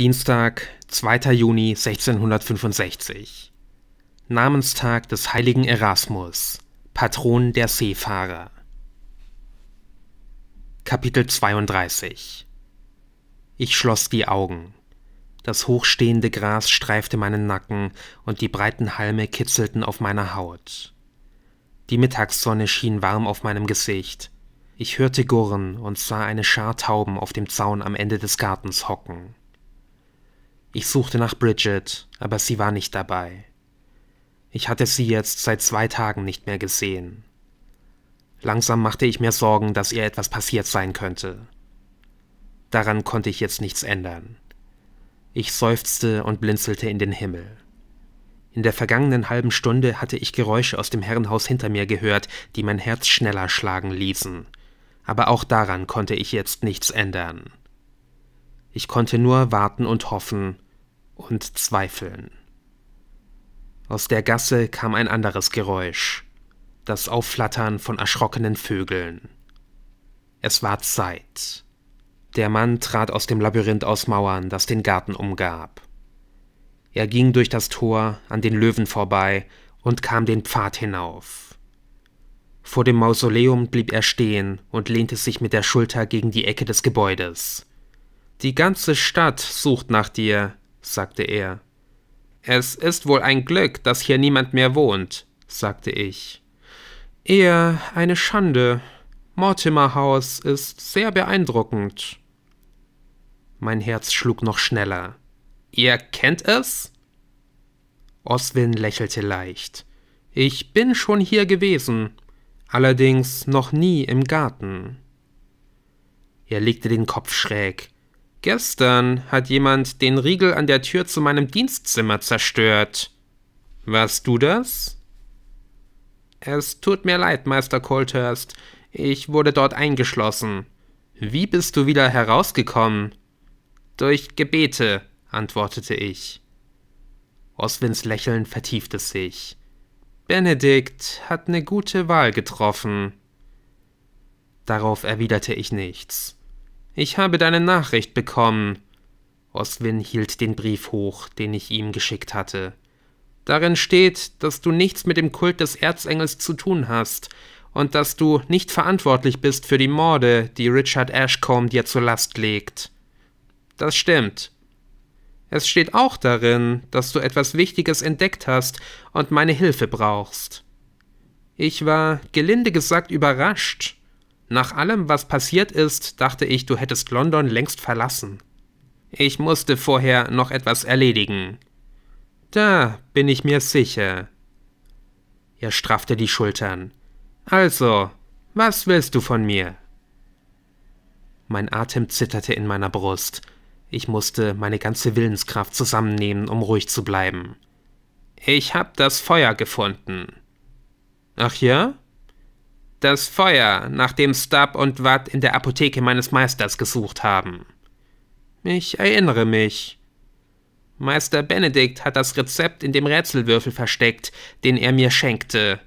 Dienstag, 2. Juni 1665. Namenstag des heiligen Erasmus, Patron der Seefahrer. Kapitel 32 Ich schloss die Augen. Das hochstehende Gras streifte meinen Nacken und die breiten Halme kitzelten auf meiner Haut. Die Mittagssonne schien warm auf meinem Gesicht. Ich hörte Gurren und sah eine Schar Tauben auf dem Zaun am Ende des Gartens hocken. Ich suchte nach Bridget, aber sie war nicht dabei. Ich hatte sie jetzt seit zwei Tagen nicht mehr gesehen. Langsam machte ich mir Sorgen, dass ihr etwas passiert sein könnte. Daran konnte ich jetzt nichts ändern. Ich seufzte und blinzelte in den Himmel. In der vergangenen halben Stunde hatte ich Geräusche aus dem Herrenhaus hinter mir gehört, die mein Herz schneller schlagen ließen. Aber auch daran konnte ich jetzt nichts ändern. Ich konnte nur warten und hoffen, und Zweifeln. Aus der Gasse kam ein anderes Geräusch, das Aufflattern von erschrockenen Vögeln. Es war Zeit. Der Mann trat aus dem Labyrinth aus Mauern, das den Garten umgab. Er ging durch das Tor an den Löwen vorbei und kam den Pfad hinauf. Vor dem Mausoleum blieb er stehen und lehnte sich mit der Schulter gegen die Ecke des Gebäudes. Die ganze Stadt sucht nach dir, sagte er. Es ist wohl ein Glück, dass hier niemand mehr wohnt, sagte ich. Eher eine Schande. Mortimer House ist sehr beeindruckend. Mein Herz schlug noch schneller. Ihr kennt es? Oswin lächelte leicht. Ich bin schon hier gewesen, allerdings noch nie im Garten. Er legte den Kopf schräg. Gestern hat jemand den Riegel an der Tür zu meinem Dienstzimmer zerstört. Warst du das? Es tut mir leid, Meister Colthurst. Ich wurde dort eingeschlossen. Wie bist du wieder herausgekommen? Durch Gebete, antwortete ich. Oswins Lächeln vertiefte sich. Benedikt hat eine gute Wahl getroffen. Darauf erwiderte ich nichts. Ich habe deine Nachricht bekommen. Oswin hielt den Brief hoch, den ich ihm geschickt hatte. Darin steht, dass du nichts mit dem Kult des Erzengels zu tun hast und dass du nicht verantwortlich bist für die Morde, die Richard Ashcombe dir zur Last legt. Das stimmt. Es steht auch darin, dass du etwas Wichtiges entdeckt hast und meine Hilfe brauchst. Ich war gelinde gesagt überrascht, nach allem, was passiert ist, dachte ich, du hättest London längst verlassen. Ich musste vorher noch etwas erledigen. Da bin ich mir sicher. Er straffte die Schultern. Also, was willst du von mir? Mein Atem zitterte in meiner Brust. Ich musste meine ganze Willenskraft zusammennehmen, um ruhig zu bleiben. Ich hab das Feuer gefunden. Ach ja? Das Feuer, nach dem Stubb und Watt in der Apotheke meines Meisters gesucht haben. Ich erinnere mich. Meister Benedikt hat das Rezept in dem Rätselwürfel versteckt, den er mir schenkte.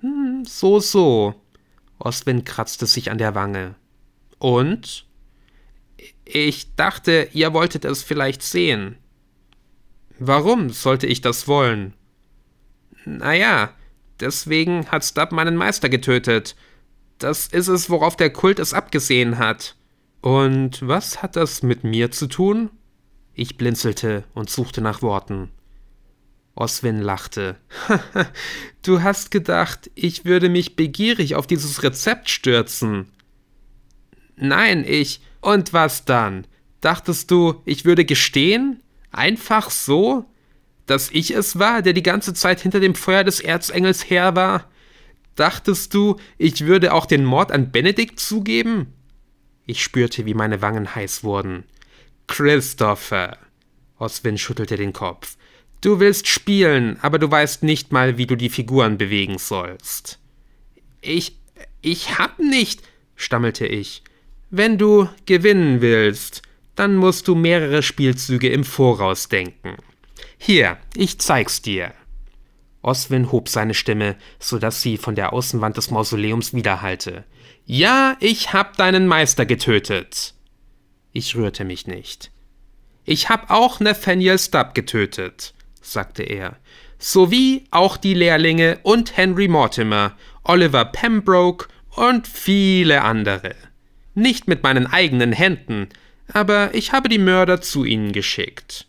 Hm, so, so. Oswin kratzte sich an der Wange. Und? Ich dachte, ihr wolltet es vielleicht sehen. Warum sollte ich das wollen? Naja, Deswegen hat Stubb meinen Meister getötet. Das ist es, worauf der Kult es abgesehen hat. Und was hat das mit mir zu tun? Ich blinzelte und suchte nach Worten. Oswin lachte. du hast gedacht, ich würde mich begierig auf dieses Rezept stürzen. Nein, ich. Und was dann? Dachtest du, ich würde gestehen? Einfach so? dass ich es war, der die ganze Zeit hinter dem Feuer des Erzengels her war? Dachtest du, ich würde auch den Mord an Benedikt zugeben? Ich spürte, wie meine Wangen heiß wurden. Christopher. Oswin schüttelte den Kopf. Du willst spielen, aber du weißt nicht mal, wie du die Figuren bewegen sollst. Ich. ich hab nicht, stammelte ich. Wenn du gewinnen willst, dann musst du mehrere Spielzüge im Voraus denken. Hier, ich zeig's dir. Oswin hob seine Stimme, so dass sie von der Außenwand des Mausoleums widerhallte. Ja, ich hab deinen Meister getötet. Ich rührte mich nicht. Ich hab auch Nathaniel Stubb getötet, sagte er, sowie auch die Lehrlinge und Henry Mortimer, Oliver Pembroke und viele andere. Nicht mit meinen eigenen Händen, aber ich habe die Mörder zu ihnen geschickt.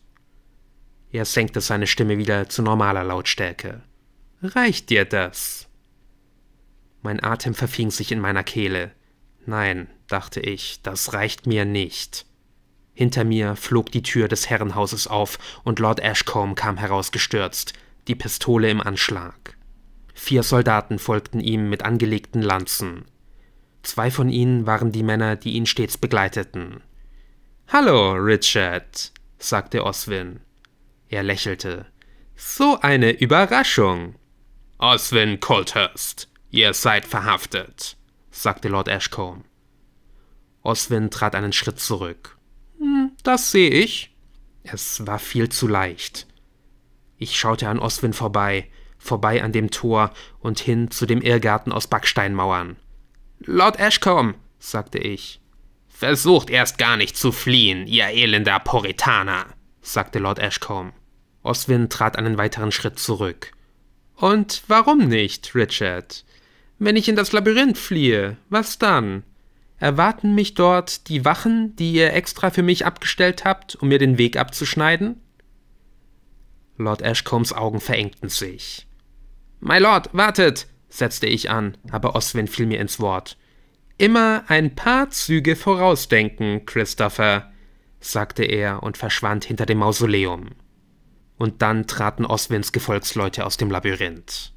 Er senkte seine Stimme wieder zu normaler Lautstärke. Reicht dir das? Mein Atem verfing sich in meiner Kehle. Nein, dachte ich, das reicht mir nicht. Hinter mir flog die Tür des Herrenhauses auf und Lord Ashcombe kam herausgestürzt, die Pistole im Anschlag. Vier Soldaten folgten ihm mit angelegten Lanzen. Zwei von ihnen waren die Männer, die ihn stets begleiteten. Hallo, Richard, sagte Oswin. Er lächelte. So eine Überraschung. Oswin Colthurst, ihr seid verhaftet, sagte Lord Ashcombe. Oswin trat einen Schritt zurück. Hm, das sehe ich. Es war viel zu leicht. Ich schaute an Oswin vorbei, vorbei an dem Tor und hin zu dem Irrgarten aus Backsteinmauern. Lord Ashcombe, sagte ich. Versucht erst gar nicht zu fliehen, ihr elender Puritaner, sagte Lord Ashcombe. Oswin trat einen weiteren Schritt zurück. Und warum nicht, Richard? Wenn ich in das Labyrinth fliehe, was dann? Erwarten mich dort die Wachen, die ihr extra für mich abgestellt habt, um mir den Weg abzuschneiden? Lord Ashcombs Augen verengten sich. My Lord, wartet! setzte ich an, aber Oswin fiel mir ins Wort. Immer ein paar Züge vorausdenken, Christopher, sagte er und verschwand hinter dem Mausoleum und dann traten Oswins Gefolgsleute aus dem Labyrinth.